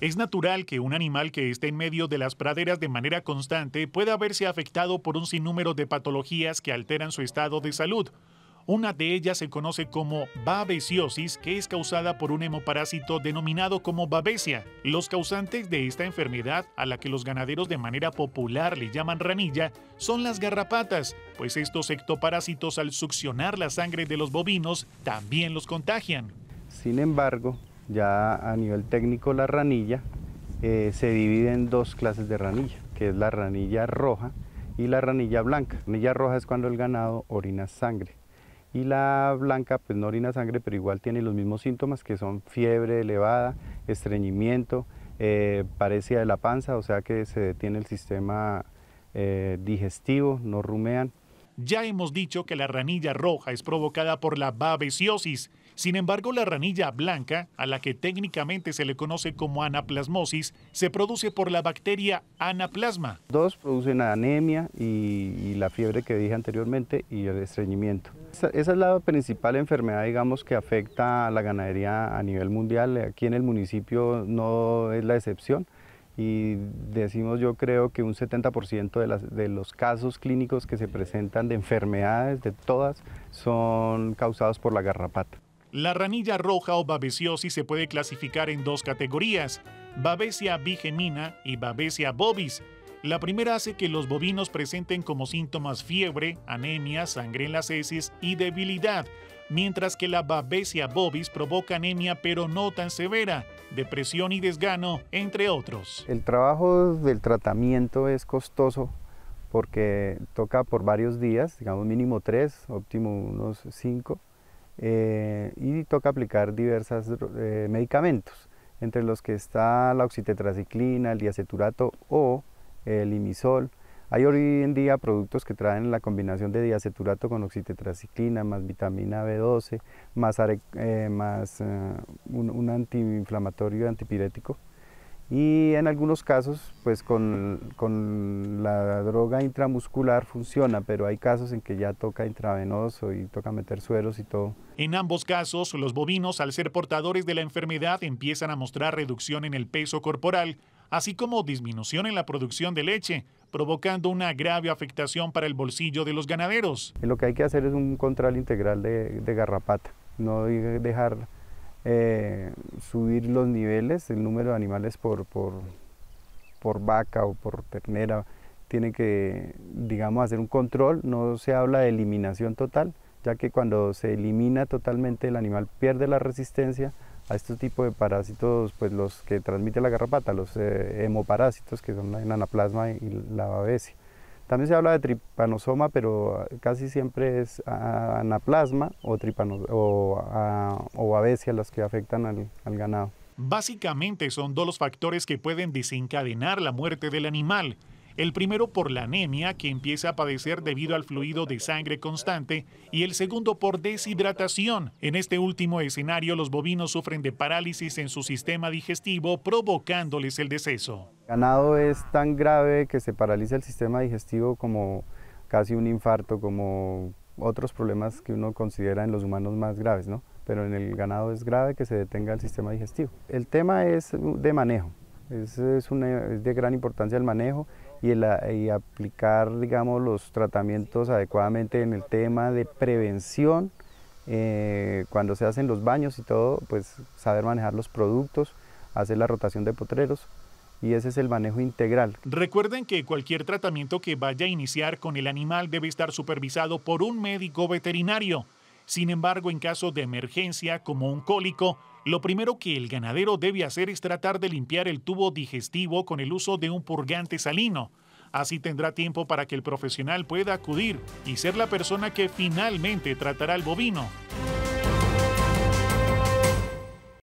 Es natural que un animal que esté en medio de las praderas de manera constante pueda verse afectado por un sinnúmero de patologías que alteran su estado de salud. Una de ellas se conoce como babesiosis, que es causada por un hemoparásito denominado como babesia. Los causantes de esta enfermedad, a la que los ganaderos de manera popular le llaman ranilla, son las garrapatas, pues estos ectoparásitos al succionar la sangre de los bovinos también los contagian. Sin embargo, ya a nivel técnico la ranilla eh, se divide en dos clases de ranilla, que es la ranilla roja y la ranilla blanca. La ranilla roja es cuando el ganado orina sangre y la blanca pues no orina sangre, pero igual tiene los mismos síntomas que son fiebre elevada, estreñimiento, eh, de la panza, o sea que se detiene el sistema eh, digestivo, no rumean. Ya hemos dicho que la ranilla roja es provocada por la babesiosis, sin embargo, la ranilla blanca, a la que técnicamente se le conoce como anaplasmosis, se produce por la bacteria anaplasma. Dos producen anemia y, la fiebre que dije anteriormente y el estreñimiento. Esa, es la principal enfermedad, digamos, que afecta a la ganadería a nivel mundial. Aquí en el municipio no es la excepción y decimos yo creo que un 70% de, los casos clínicos que se presentan de enfermedades, de todas, son causados por la garrapata. La ranilla roja o babesiosis se puede clasificar en dos categorías, babesia bigemina y babesia bovis. La primera hace que los bovinos presenten como síntomas fiebre, anemia, sangre en las heces y debilidad, mientras que la babesia bovis provoca anemia pero no tan severa, depresión y desgano, entre otros. El trabajo del tratamiento es costoso porque toca por varios días, digamos mínimo tres, óptimo unos cinco eh, y toca aplicar diversos eh, medicamentos, entre los que está la oxitetraciclina, el diaceturato o el imisol. Hay hoy en día productos que traen la combinación de diaceturato con oxitetraciclina, más vitamina B12, más, eh, un, un antiinflamatorio antipirético y en algunos casos pues con, la droga intramuscular funciona, pero hay casos en que ya toca intravenoso y toca meter sueros y todo. En ambos casos, los bovinos al ser portadores de la enfermedad empiezan a mostrar reducción en el peso corporal, así como disminución en la producción de leche, provocando una grave afectación para el bolsillo de los ganaderos. Lo que hay que hacer es un control integral de, garrapata, no dejar eh, subir los niveles, el número de animales por, por, por vaca o por ternera, tiene que, digamos, hacer un control, no se habla de eliminación total, ya que cuando se elimina totalmente el animal pierde la resistencia a este tipo de parásitos, pues los que transmite la garrapata, los eh, hemoparásitos que son la enanaplasma y la babesia. También se habla de tripanosoma, pero ah, casi siempre es ah, anaplasma o, tripano o, ah, a, las que afectan al, al ganado. Básicamente son dos los factores que pueden desencadenar la muerte del animal, el primero por la anemia, que empieza a padecer debido al fluido de sangre constante, y el segundo por deshidratación. En este último escenario, los bovinos sufren de parálisis en su sistema digestivo, provocándoles el deceso. El ganado es tan grave que se paraliza el sistema digestivo como casi un infarto, como otros problemas que uno considera en los humanos más graves, ¿no? Pero en el ganado es grave que se detenga el sistema digestivo. El tema es de manejo. Es, de gran importancia el manejo y, el, aplicar digamos, los tratamientos adecuadamente en el tema de prevención. Eh, cuando se hacen los baños y todo, pues saber manejar los productos, hacer la rotación de potreros, y ese es el manejo integral. Recuerden que cualquier tratamiento que vaya a iniciar con el animal debe estar supervisado por un médico veterinario. Sin embargo, en caso de emergencia como un cólico, lo primero que el ganadero debe hacer es tratar de limpiar el tubo digestivo con el uso de un purgante salino. Así tendrá tiempo para que el profesional pueda acudir y ser la persona que finalmente tratará al bovino.